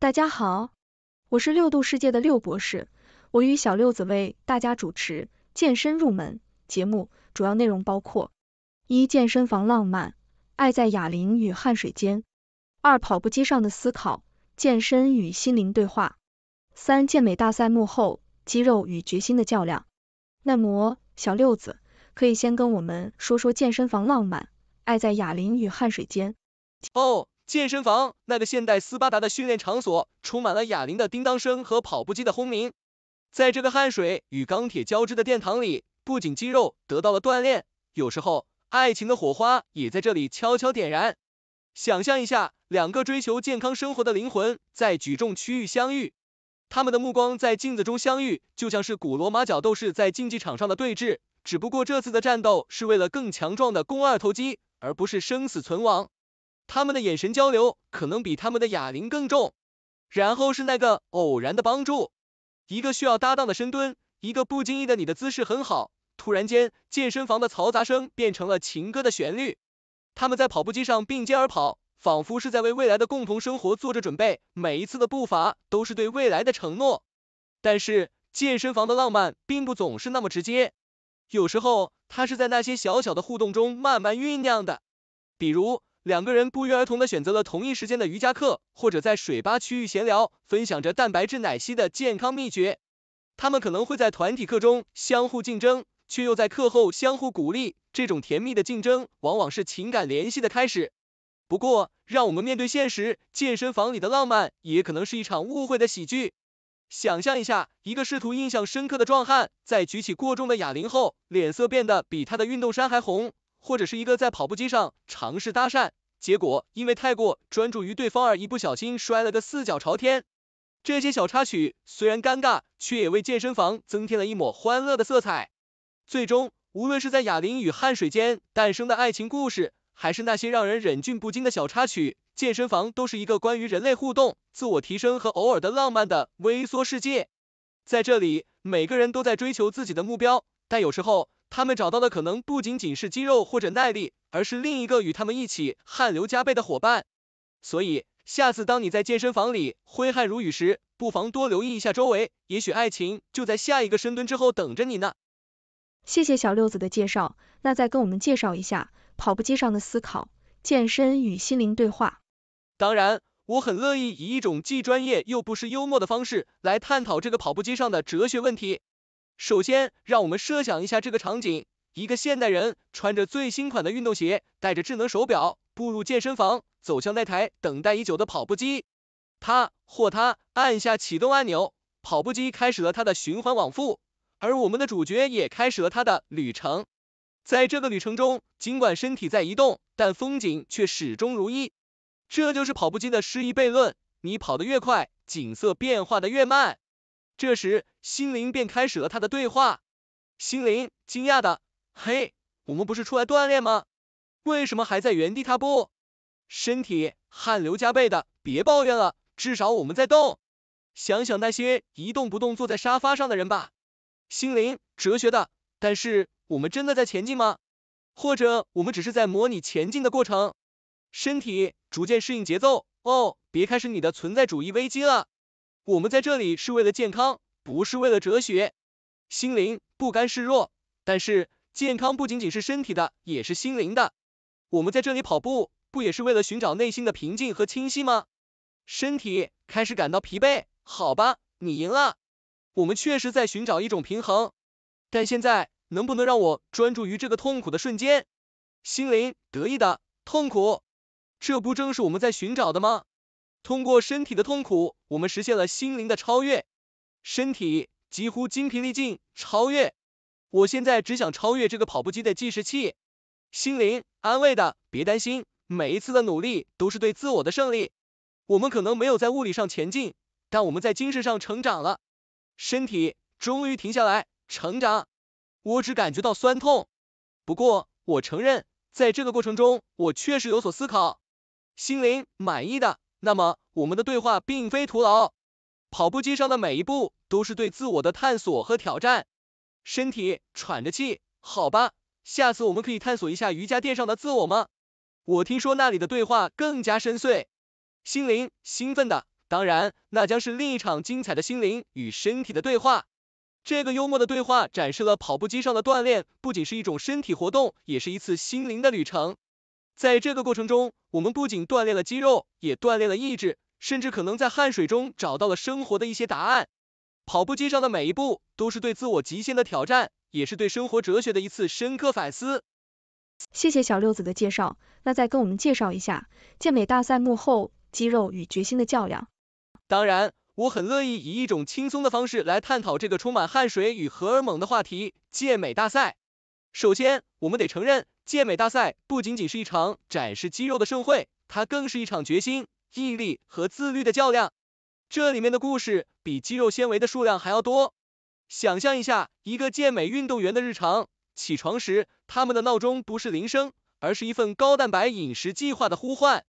大家好，我是六度世界的六博士，我与小六子为大家主持健身入门节目，主要内容包括：一、健身房浪漫，爱在哑铃与汗水间；二、跑步机上的思考，健身与心灵对话；三、健美大赛幕后，肌肉与决心的较量。那么，小六子可以先跟我们说说健身房浪漫，爱在哑铃与汗水间。哦。健身房那个现代斯巴达的训练场所，充满了哑铃的叮当声和跑步机的轰鸣。在这个汗水与钢铁交织的殿堂里，不仅肌肉得到了锻炼，有时候爱情的火花也在这里悄悄点燃。想象一下，两个追求健康生活的灵魂在举重区域相遇，他们的目光在镜子中相遇，就像是古罗马角斗士在竞技场上的对峙，只不过这次的战斗是为了更强壮的肱二头肌，而不是生死存亡。他们的眼神交流可能比他们的哑铃更重。然后是那个偶然的帮助，一个需要搭档的深蹲，一个不经意的你的姿势很好。突然间，健身房的嘈杂声变成了情歌的旋律。他们在跑步机上并肩而跑，仿佛是在为未来的共同生活做着准备。每一次的步伐都是对未来的承诺。但是，健身房的浪漫并不总是那么直接，有时候它是在那些小小的互动中慢慢酝酿的，比如。两个人不约而同的选择了同一时间的瑜伽课，或者在水吧区域闲聊，分享着蛋白质奶昔的健康秘诀。他们可能会在团体课中相互竞争，却又在课后相互鼓励。这种甜蜜的竞争往往是情感联系的开始。不过，让我们面对现实，健身房里的浪漫也可能是一场误会的喜剧。想象一下，一个试图印象深刻的壮汉在举起过重的哑铃后，脸色变得比他的运动衫还红。或者是一个在跑步机上尝试搭讪，结果因为太过专注于对方而一不小心摔了个四脚朝天。这些小插曲虽然尴尬，却也为健身房增添了一抹欢乐的色彩。最终，无论是在哑铃与汗水间诞生的爱情故事，还是那些让人忍俊不禁的小插曲，健身房都是一个关于人类互动、自我提升和偶尔的浪漫的微缩世界。在这里，每个人都在追求自己的目标，但有时候。他们找到的可能不仅仅是肌肉或者耐力，而是另一个与他们一起汗流浃背的伙伴。所以，下次当你在健身房里挥汗如雨时，不妨多留意一下周围，也许爱情就在下一个深蹲之后等着你呢。谢谢小六子的介绍，那再跟我们介绍一下跑步机上的思考，健身与心灵对话。当然，我很乐意以一种既专业又不失幽默的方式来探讨这个跑步机上的哲学问题。首先，让我们设想一下这个场景：一个现代人穿着最新款的运动鞋，戴着智能手表，步入健身房，走向那台等待已久的跑步机。他或她按下启动按钮，跑步机开始了它的循环往复，而我们的主角也开始了他的旅程。在这个旅程中，尽管身体在移动，但风景却始终如一。这就是跑步机的诗意悖论：你跑得越快，景色变化的越慢。这时，心灵便开始了他的对话。心灵，惊讶的，嘿，我们不是出来锻炼吗？为什么还在原地踏步？身体，汗流浃背的，别抱怨了，至少我们在动。想想那些一动不动坐在沙发上的人吧。心灵，哲学的，但是我们真的在前进吗？或者我们只是在模拟前进的过程？身体，逐渐适应节奏，哦，别开始你的存在主义危机了。我们在这里是为了健康，不是为了哲学。心灵不甘示弱，但是健康不仅仅是身体的，也是心灵的。我们在这里跑步，不也是为了寻找内心的平静和清晰吗？身体开始感到疲惫，好吧，你赢了。我们确实在寻找一种平衡，但现在能不能让我专注于这个痛苦的瞬间？心灵得意的痛苦，这不正是我们在寻找的吗？通过身体的痛苦，我们实现了心灵的超越。身体几乎精疲力尽，超越。我现在只想超越这个跑步机的计时器。心灵安慰的，别担心，每一次的努力都是对自我的胜利。我们可能没有在物理上前进，但我们在精神上成长了。身体终于停下来，成长。我只感觉到酸痛，不过我承认，在这个过程中，我确实有所思考。心灵满意的。那么，我们的对话并非徒劳。跑步机上的每一步都是对自我的探索和挑战。身体喘着气，好吧，下次我们可以探索一下瑜伽垫上的自我吗？我听说那里的对话更加深邃。心灵兴奋的，当然，那将是另一场精彩的心灵与身体的对话。这个幽默的对话展示了跑步机上的锻炼不仅是一种身体活动，也是一次心灵的旅程。在这个过程中，我们不仅锻炼了肌肉，也锻炼了意志，甚至可能在汗水中找到了生活的一些答案。跑步机上的每一步都是对自我极限的挑战，也是对生活哲学的一次深刻反思。谢谢小六子的介绍，那再跟我们介绍一下健美大赛幕后肌肉与决心的较量。当然，我很乐意以一种轻松的方式来探讨这个充满汗水与荷尔蒙的话题——健美大赛。首先，我们得承认。健美大赛不仅仅是一场展示肌肉的盛会，它更是一场决心、毅力和自律的较量。这里面的故事比肌肉纤维的数量还要多。想象一下一个健美运动员的日常，起床时他们的闹钟不是铃声，而是一份高蛋白饮食计划的呼唤。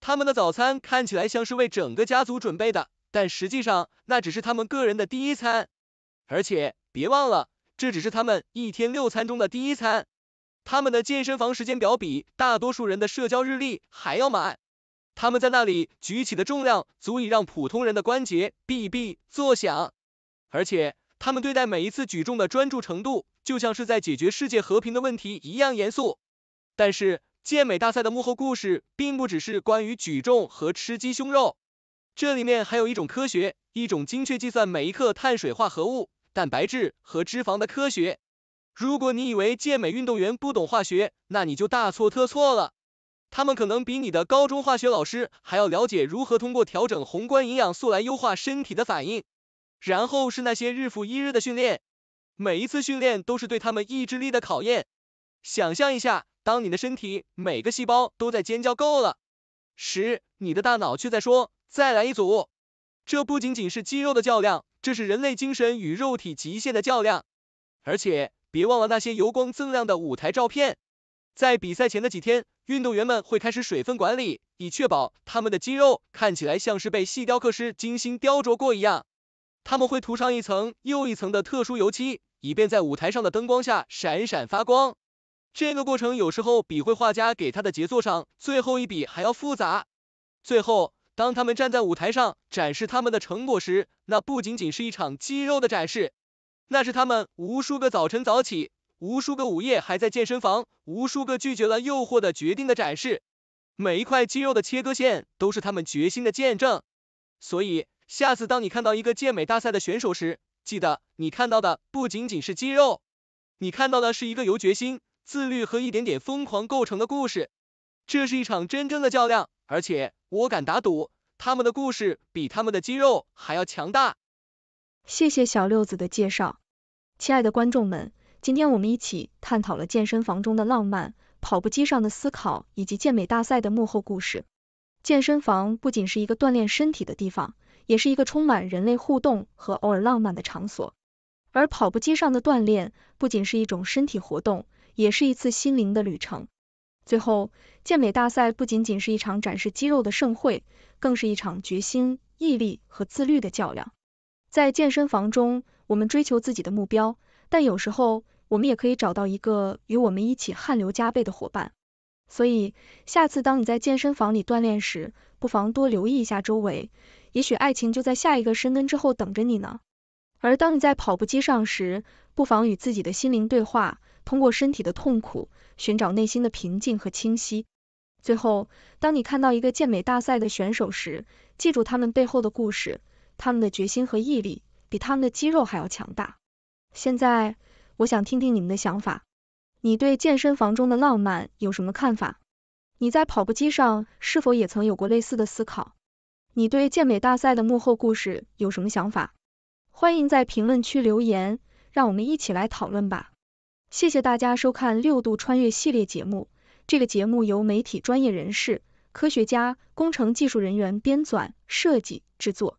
他们的早餐看起来像是为整个家族准备的，但实际上那只是他们个人的第一餐。而且别忘了，这只是他们一天六餐中的第一餐。他们的健身房时间表比大多数人的社交日历还要满。他们在那里举起的重量足以让普通人的关节哔哔作响，而且他们对待每一次举重的专注程度，就像是在解决世界和平的问题一样严肃。但是，健美大赛的幕后故事并不只是关于举重和吃鸡胸肉，这里面还有一种科学，一种精确计算每一克碳水化合物、蛋白质和脂肪的科学。如果你以为健美运动员不懂化学，那你就大错特错了。他们可能比你的高中化学老师还要了解如何通过调整宏观营养素来优化身体的反应。然后是那些日复一日的训练，每一次训练都是对他们意志力的考验。想象一下，当你的身体每个细胞都在尖叫够了时，你的大脑却在说再来一组。这不仅仅是肌肉的较量，这是人类精神与肉体极限的较量，而且。别忘了那些油光锃亮的舞台照片。在比赛前的几天，运动员们会开始水分管理，以确保他们的肌肉看起来像是被细雕刻师精心雕琢过一样。他们会涂上一层又一层的特殊油漆，以便在舞台上的灯光下闪闪发光。这个过程有时候比绘画家给他的杰作上最后一笔还要复杂。最后，当他们站在舞台上展示他们的成果时，那不仅仅是一场肌肉的展示。那是他们无数个早晨早起，无数个午夜还在健身房，无数个拒绝了诱惑的决定的展示。每一块肌肉的切割线都是他们决心的见证。所以，下次当你看到一个健美大赛的选手时，记得你看到的不仅仅是肌肉，你看到的是一个由决心、自律和一点点疯狂构成的故事。这是一场真正的较量，而且我敢打赌，他们的故事比他们的肌肉还要强大。谢谢小六子的介绍，亲爱的观众们，今天我们一起探讨了健身房中的浪漫、跑步机上的思考，以及健美大赛的幕后故事。健身房不仅是一个锻炼身体的地方，也是一个充满人类互动和偶尔浪漫的场所。而跑步机上的锻炼不仅是一种身体活动，也是一次心灵的旅程。最后，健美大赛不仅仅是一场展示肌肉的盛会，更是一场决心、毅力和自律的较量。在健身房中，我们追求自己的目标，但有时候我们也可以找到一个与我们一起汗流浃背的伙伴。所以，下次当你在健身房里锻炼时，不妨多留意一下周围，也许爱情就在下一个深根之后等着你呢。而当你在跑步机上时，不妨与自己的心灵对话，通过身体的痛苦寻找内心的平静和清晰。最后，当你看到一个健美大赛的选手时，记住他们背后的故事。他们的决心和毅力比他们的肌肉还要强大。现在，我想听听你们的想法。你对健身房中的浪漫有什么看法？你在跑步机上是否也曾有过类似的思考？你对健美大赛的幕后故事有什么想法？欢迎在评论区留言，让我们一起来讨论吧。谢谢大家收看《六度穿越》系列节目。这个节目由媒体专业人士、科学家、工程技术人员编纂、设计、制作。